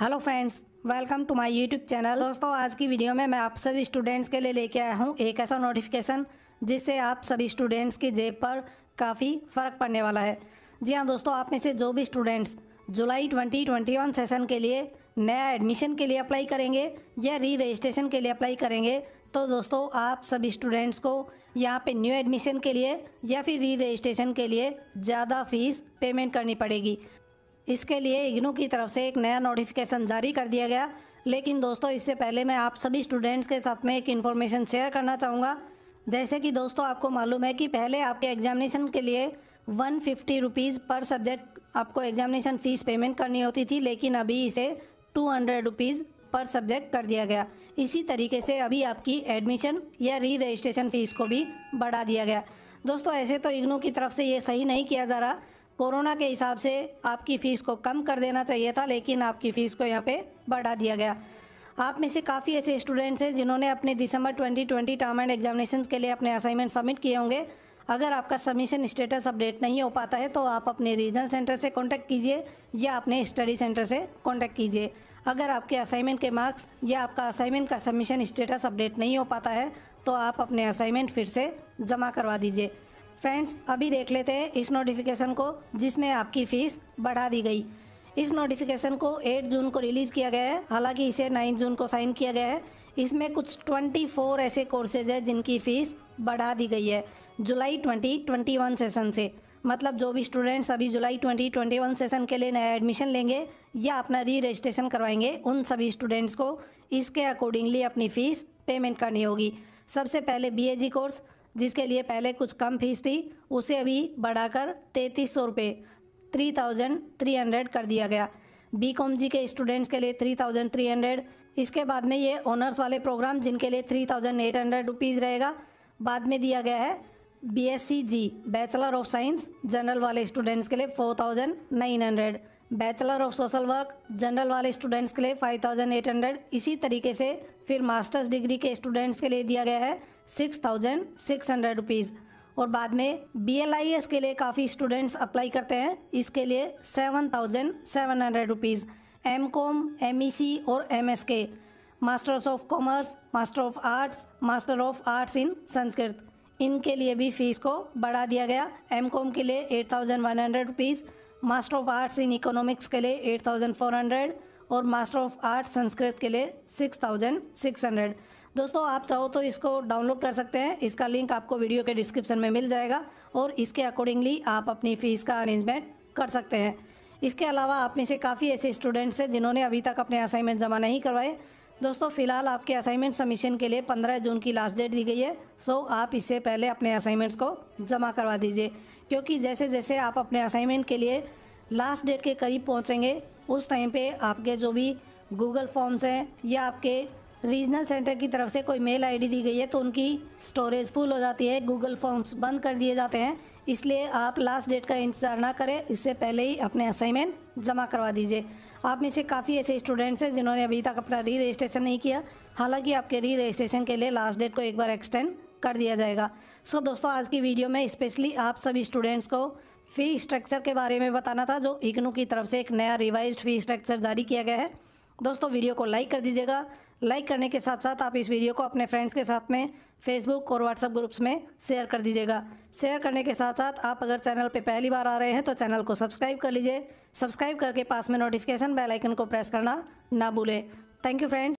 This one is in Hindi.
hello friends welcome to my YouTube channel दोस्तों आज की वीडियो में मैं आप सभी स्टूडेंट्स के लिए लेके आया हूँ एक ऐसा नोटिफिकेशन जिससे आप सभी स्टूडेंट्स की जेब पर काफ़ी फ़र्क पड़ने वाला है जी हाँ दोस्तों आप में से जो भी स्टूडेंट्स जुलाई 2021 सेशन के लिए नया एडमिशन के लिए अप्लाई करेंगे या री रजिस्ट्रेशन के लिए अप्लाई करेंगे तो दोस्तों आप सभी स्टूडेंट्स को यहाँ पे न्यू एडमिशन के लिए या फिर री रजिस्ट्रेशन के लिए ज़्यादा फीस पेमेंट करनी पड़ेगी इसके लिए इग्नू की तरफ से एक नया नोटिफिकेशन जारी कर दिया गया लेकिन दोस्तों इससे पहले मैं आप सभी स्टूडेंट्स के साथ में एक इन्फॉर्मेशन शेयर करना चाहूँगा जैसे कि दोस्तों आपको मालूम है कि पहले आपके एग्जामिनेशन के लिए one fifty rupees per subject आपको एग्जामिनेशन फ़ीस पेमेंट करनी होती थी लेकिन अभी इसे two hundred rupees per subject कर दिया गया इसी तरीके से अभी आपकी एडमिशन या री रजिस्ट्रेशन फ़ीस को भी बढ़ा दिया गया दोस्तों ऐसे तो इग्नू की तरफ से ये सही नहीं किया जा रहा कोरोना के हिसाब से आपकी फ़ीस को कम कर देना चाहिए था लेकिन आपकी फ़ीस को यहाँ पे बढ़ा दिया गया आप में से काफ़ी ऐसे स्टूडेंट्स हैं जिन्होंने अपने दिसंबर 2020 टर्म एंड एग्जामिनेशन के लिए अपने असाइनमेंट सबमिट किए होंगे अगर आपका सबमिशन स्टेटस अपडेट नहीं हो पाता है तो आप अपने रीजनल सेंटर से कॉन्टैक्ट कीजिए या अपने स्टडी सेंटर से कॉन्टैक्ट कीजिए अगर आपके असाइनमेंट के मार्क्स या आपका असाइनमेंट का सबमिशन स्टेटस अपडेट नहीं हो पाता है तो आप अपने असाइनमेंट फिर से जमा करवा दीजिए फ्रेंड्स अभी देख लेते हैं इस नोटिफिकेशन को जिसमें आपकी फ़ीस बढ़ा दी गई इस नोटिफिकेशन को 8 जून को रिलीज़ किया गया है हालांकि इसे 9 जून को साइन किया गया है इसमें कुछ 24 ऐसे कोर्सेज हैं जिनकी फ़ीस बढ़ा दी गई है जुलाई 2021 सेशन से मतलब जो भी स्टूडेंट्स अभी जुलाई 2021 सेशन के लिए नया एडमिशन लेंगे या अपना री रजिस्ट्रेशन करवाएंगे उन सभी स्टूडेंट्स को इसके अकॉर्डिंगली अपनी फ़ीस पेमेंट करनी होगी सबसे पहले बी कोर्स जिसके लिए पहले कुछ कम फीस थी उसे अभी बढ़ाकर तैंतीस सौ रुपये थ्री थाउजेंड थ्री हंड्रेड कर दिया गया बी कॉम जी के स्टूडेंट्स के लिए थ्री थाउजेंड थ्री हंड्रेड इसके बाद में ये ऑनर्स वाले प्रोग्राम जिनके लिए three thousand eight hundred rupees रहेगा बाद में दिया गया है B S C G bachelor of science general वाले स्टूडेंट्स के लिए four thousand nine hundred bachelor of social work general वाले स्टूडेंट्स के लिए 5,800 इसी तरीके से फिर मास्टर्स डिग्री के स्टूडेंट्स के लिए दिया गया है six thousand six hundred rupees और बाद में बी के लिए काफ़ी स्टूडेंट्स अप्लाई करते हैं इसके लिए seven thousand seven hundred rupees M com M E C और एम एस के masters of commerce master of arts master of arts in Sanskrit इनके लिए भी फीस को बढ़ा दिया गया एम कॉम के लिए eight thousand one hundred rupees master of arts in economics के लिए 8400 और मास्टर ऑफ आर्ट्स संस्कृत के लिए 6600 दोस्तों आप चाहो तो इसको डाउनलोड कर सकते हैं इसका लिंक आपको वीडियो के डिस्क्रिप्शन में मिल जाएगा और इसके अकॉर्डिंगली आप अपनी फ़ीस का अरेंजमेंट कर सकते हैं इसके अलावा आप में से काफ़ी ऐसे स्टूडेंट्स हैं जिन्होंने अभी तक अपने असाइनमेंट जमा नहीं करवाए दोस्तों फिलहाल आपके असाइनमेंट सबमिशन के लिए 15 जून की लास्ट डेट दी गई है सो आप इससे पहले अपने असाइनमेंट्स को जमा करवा दीजिए क्योंकि जैसे जैसे आप अपने असाइनमेंट के लिए लास्ट डेट के करीब पहुँचेंगे उस टाइम पर आपके जो भी गूगल फॉर्म्स हैं या आपके रीजनल सेंटर की तरफ से कोई मेल आईडी दी गई है तो उनकी स्टोरेज फुल हो जाती है गूगल फॉर्म्स बंद कर दिए जाते हैं इसलिए आप लास्ट डेट का इंतज़ार ना करें इससे पहले ही अपने असाइनमेंट जमा करवा दीजिए आप में से काफ़ी ऐसे स्टूडेंट्स हैं जिन्होंने अभी तक अपना री रजिस्ट्रेशन नहीं किया हालांकि आपके री रजिस्ट्रेशन के लिए लास्ट डेट को एक बार एक्सटेंड कर दिया जाएगा सो so, दोस्तों आज की वीडियो में स्पेशली आप सभी स्टूडेंट्स को फ़ी स्ट्रक्चर के बारे में बताना था जो इग्नू की तरफ से एक नया रिवाइज फ़ी स्ट्रक्चर जारी किया गया है दोस्तों वीडियो को लाइक कर दीजिएगा लाइक करने के साथ साथ आप इस वीडियो को अपने फ्रेंड्स के साथ में फेसबुक और व्हाट्सअप ग्रुप्स में शेयर कर दीजिएगा शेयर करने के साथ साथ आप अगर चैनल पर पहली बार आ रहे हैं तो चैनल को सब्सक्राइब कर लीजिए सब्सक्राइब करके पास में नोटिफिकेशन बेलाइकन को प्रेस करना ना भूलें थैंक यू फ्रेंड्स